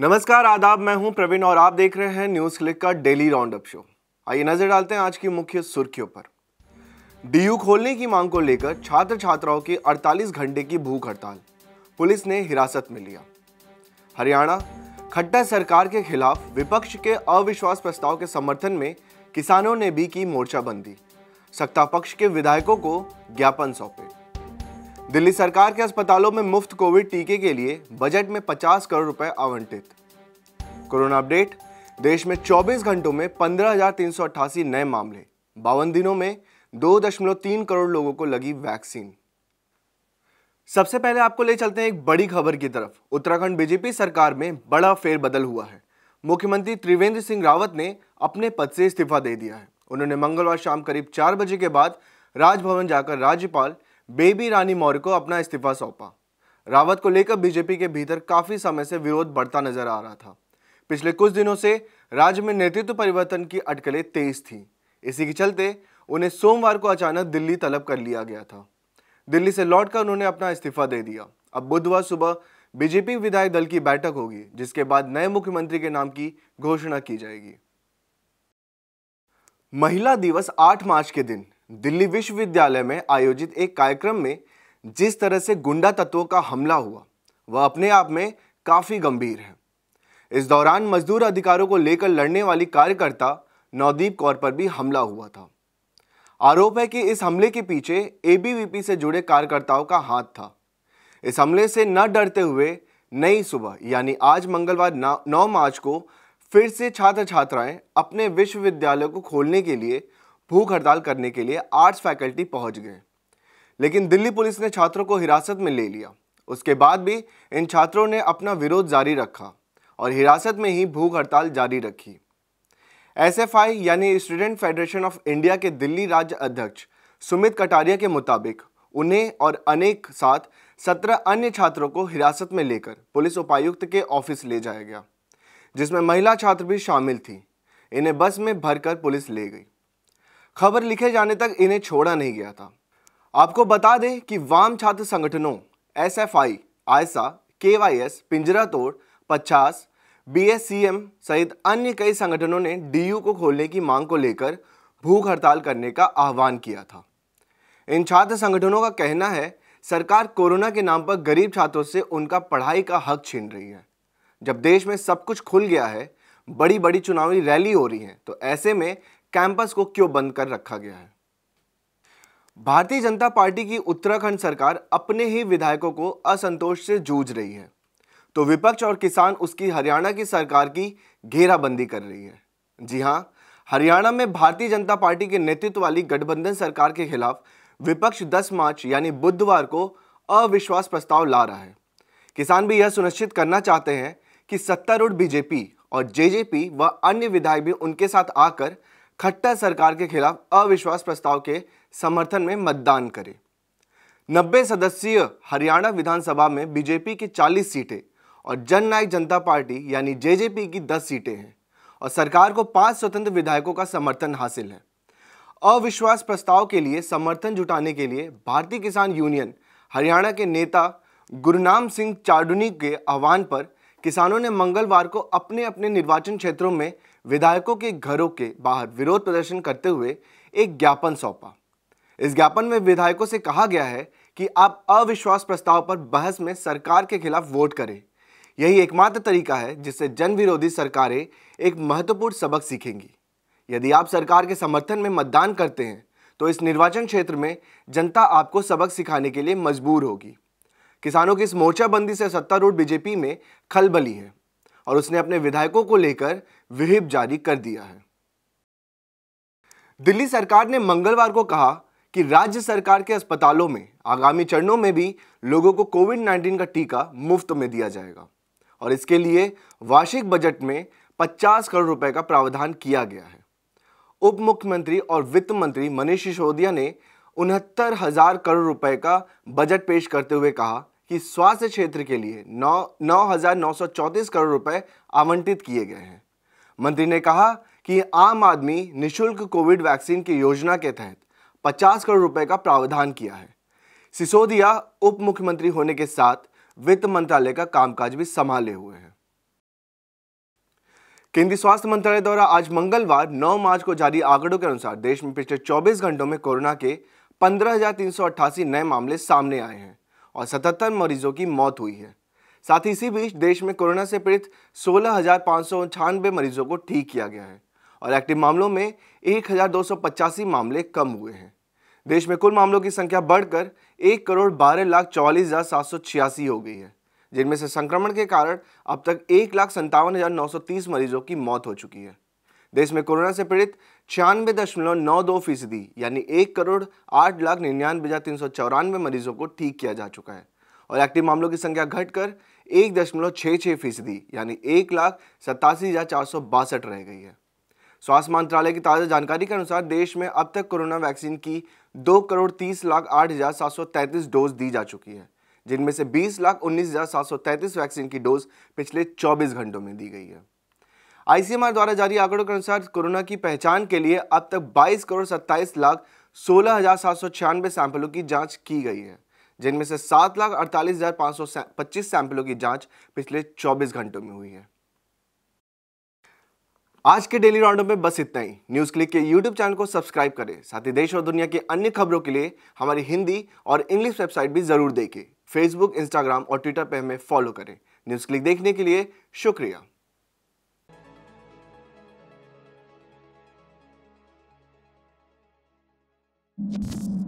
नमस्कार आदाब मैं हूं प्रवीण और आप देख रहे हैं न्यूज क्लिक का डेली राउंड अप शो आइए नजर डालते हैं आज की मुख्य सुर्खियों पर डीयू खोलने की मांग को लेकर छात्र छात्राओं की 48 घंटे की भूख हड़ताल पुलिस ने हिरासत में लिया हरियाणा खट्टर सरकार के खिलाफ विपक्ष के अविश्वास प्रस्ताव के समर्थन में किसानों ने भी की मोर्चाबंदी सत्ता पक्ष के विधायकों को ज्ञापन सौंपे दिल्ली सरकार के अस्पतालों में मुफ्त कोविड टीके के लिए बजट में 50 करोड़ रुपए आवंटित कोरोना अपडेट देश में 24 घंटों में पंद्रह नए मामले बावन दिनों में 2.3 करोड़ लोगों को लगी वैक्सीन सबसे पहले आपको ले चलते हैं एक बड़ी खबर की तरफ उत्तराखंड बीजेपी सरकार में बड़ा फेरबदल हुआ है मुख्यमंत्री त्रिवेंद्र सिंह रावत ने अपने पद से इस्तीफा दे दिया है उन्होंने मंगलवार शाम करीब चार बजे के बाद राजभवन जाकर राज्यपाल बेबी रानी मौर्य को अपना इस्तीफा सौंपा रावत को लेकर बीजेपी के भीतर काफी समय से विरोध बढ़ता नजर आ रहा था पिछले कुछ दिनों से राज्य में नेतृत्व परिवर्तन की अटकलें तेज थी इसी के चलते उन्हें सोमवार को अचानक दिल्ली तलब कर लिया गया था दिल्ली से लौटकर उन्होंने अपना इस्तीफा दे दिया अब बुधवार सुबह बीजेपी विधायक दल की बैठक होगी जिसके बाद नए मुख्यमंत्री के नाम की घोषणा की जाएगी महिला दिवस 8 मार्च के दिन दिल्ली विश्वविद्यालय में आयोजित एक कार्यक्रम में जिस तरह से गुंडा तत्वों का हमला हुआ वह अपने आप में काफ़ी गंभीर है इस दौरान मजदूर अधिकारों को लेकर लड़ने वाली कार्यकर्ता नवदीप कौर पर भी हमला हुआ था आरोप है कि इस हमले के पीछे एबीवीपी से जुड़े कार्यकर्ताओं का हाथ था इस हमले से न डरते हुए नई सुबह यानी आज मंगलवार नौ मार्च को फिर से छात्र छात्राएं अपने विश्वविद्यालय को खोलने के लिए भूख हड़ताल करने के लिए आर्ट्स फैकल्टी पहुंच गए लेकिन दिल्ली पुलिस ने छात्रों को हिरासत में ले लिया उसके बाद भी इन छात्रों ने अपना विरोध जारी रखा और हिरासत में ही भूख हड़ताल जारी रखी एस यानी स्टूडेंट फेडरेशन ऑफ इंडिया के दिल्ली राज्य अध्यक्ष सुमित कटारिया के मुताबिक उन्हें और अनेक साथ सत्रह अन्य छात्रों को हिरासत में लेकर पुलिस उपायुक्त के ऑफिस ले जाया गया जिसमें महिला छात्र भी शामिल थी इन्हें बस में भरकर पुलिस ले गई खबर लिखे जाने तक इन्हें छोड़ा नहीं गया था आपको बता दें कि वाम छात्र संगठनों एस एफ आई आयसा के वाई एस पिंजरा तोड़ पचास बी एस सी एम सहित अन्य कई संगठनों ने डी यू को खोलने की मांग को लेकर भूख हड़ताल करने का आह्वान किया था इन छात्र संगठनों का कहना है सरकार कोरोना के नाम पर गरीब छात्रों से उनका पढ़ाई का हक छीन रही है जब देश में सब कुछ खुल गया है बड़ी बड़ी चुनावी रैली हो रही है तो ऐसे में कैंपस को क्यों बंद कर रखा गया है भारतीय जनता पार्टी की उत्तराखंड सरकार अपने ही विधायकों को असंतोष से जूझ रही है तो विपक्ष और किसान उसकी हरियाणा की सरकार की घेराबंदी कर रही है जी हां हरियाणा में भारतीय जनता पार्टी के नेतृत्व वाली गठबंधन सरकार के खिलाफ विपक्ष 10 मार्च यानी बुधवार को अविश्वास प्रस्ताव ला रहा है किसान भी यह सुनिश्चित करना चाहते हैं कि सत्तारूढ़ बीजेपी और जेजेपी व अन्य विधायक भी उनके साथ आकर खट्टर सरकार के खिलाफ अविश्वास प्रस्ताव के समर्थन में मतदान करे 90 सदस्यीय हरियाणा विधानसभा में बीजेपी की चालीस सीटें और जन नायक जनता पार्टी यानी जेजेपी की दस सीटें हैं और सरकार को पांच स्वतंत्र विधायकों का समर्थन हासिल है अविश्वास प्रस्ताव के लिए समर्थन जुटाने के लिए भारतीय किसान यूनियन हरियाणा के नेता गुरुनाम सिंह चाडुनी के आह्वान पर किसानों ने मंगलवार को अपने अपने निर्वाचन क्षेत्रों में विधायकों के घरों के बाहर विरोध प्रदर्शन करते हुए एक ज्ञापन सौंपा इस ज्ञापन में विधायकों से कहा गया है कि आप अविश्वास प्रस्ताव पर बहस में सरकार के खिलाफ वोट करें यही एकमात्र तरीका है जिससे जन विरोधी सरकारें एक महत्वपूर्ण सबक सीखेंगी यदि आप सरकार के समर्थन में मतदान करते हैं तो इस निर्वाचन क्षेत्र में जनता आपको सबक सिखाने के लिए मजबूर होगी किसानों की इस मोर्चाबंदी से सत्तारूढ़ बीजेपी में खलबली है और उसने अपने विधायकों को लेकर विहिप जारी कर दिया है दिल्ली सरकार ने मंगलवार को कहा कि राज्य सरकार के अस्पतालों में आगामी चरणों में भी लोगों को कोविड 19 का टीका मुफ्त में दिया जाएगा और इसके लिए वार्षिक बजट में 50 करोड़ रुपए का प्रावधान किया गया है उप मुख्यमंत्री और वित्त मंत्री मनीष सिसोदिया ने उनहत्तर हजार करोड़ रुपए का बजट पेश करते हुए कहा कि स्वास्थ्य क्षेत्र के लिए नौ नौ हजार नौ सौ चौंतीस करोड़ रुपए आवंटित किए गए हैं मंत्री ने कहा कि आम आदमी निशुल्क कोविड वैक्सीन की योजना के तहत 50 करोड़ रुपए का प्रावधान किया है सिसोदिया उप मुख्यमंत्री होने के साथ वित्त मंत्रालय का कामकाज भी संभाले हुए हैं केंद्रीय स्वास्थ्य मंत्रालय द्वारा आज मंगलवार 9 मार्च को जारी आंकड़ों के अनुसार देश में पिछले 24 घंटों में कोरोना के पंद्रह नए मामले सामने आए हैं और 77 मरीजों की मौत हुई है साथ ही इसी बीच देश में कोरोना से पीड़ित सोलह मरीजों को ठीक किया गया है और एक्टिव मामलों में एक मामले कम हुए हैं देश में कुल मामलों की संख्या बढ़कर एक करोड़ बारह लाख चौवालीस हज़ार सात सौ छियासी हो गई है जिनमें से संक्रमण के कारण अब तक एक लाख संतावन हज़ार नौ सौ तीस मरीजों की मौत हो चुकी है देश में कोरोना से पीड़ित छियानवे दशमलव नौ दो फीसदी यानी एक करोड़ आठ लाख निन्यानवे हज़ार तीन सौ चौरानवे मरीजों को ठीक किया जा चुका है और एक्टिव मामलों की संख्या घटकर एक दशमलव छः छः फीसदी यानी एक लाख सत्तासी हज़ार चार सौ बासठ रह गई है स्वास्थ्य मंत्रालय की ताज़ा जानकारी के अनुसार देश में अब तक कोरोना वैक्सीन की दो करोड़ तीस लाख आठ हज़ार सात सौ तैंतीस डोज दी जा चुकी है जिनमें से बीस लाख उन्नीस हज़ार सात सौ तैंतीस वैक्सीन की डोज पिछले चौबीस घंटों में दी गई है आईसीएमआर द्वारा जारी आंकड़ों के अनुसार कोरोना की पहचान के लिए अब तक 22 करोड़ 27 लाख सोलह हजार सात सौ छियानवे सैंपलों की जांच की गई है जिनमें से सात लाख अड़तालीस हज़ार पांच सौ पच्चीस सैंपलों की जांच पिछले चौबीस घंटों में हुई है आज के डेली राउंडअप में बस इतना ही न्यूज़ क्लिक के यूट्यूब चैनल को सब्सक्राइब करें साथ ही देश और दुनिया की अन्य खबरों के लिए हमारी हिंदी और इंग्लिश वेबसाइट भी ज़रूर देखें फेसबुक इंस्टाग्राम और ट्विटर पर हमें फॉलो करें न्यूज़ क्लिक देखने के लिए शुक्रिया you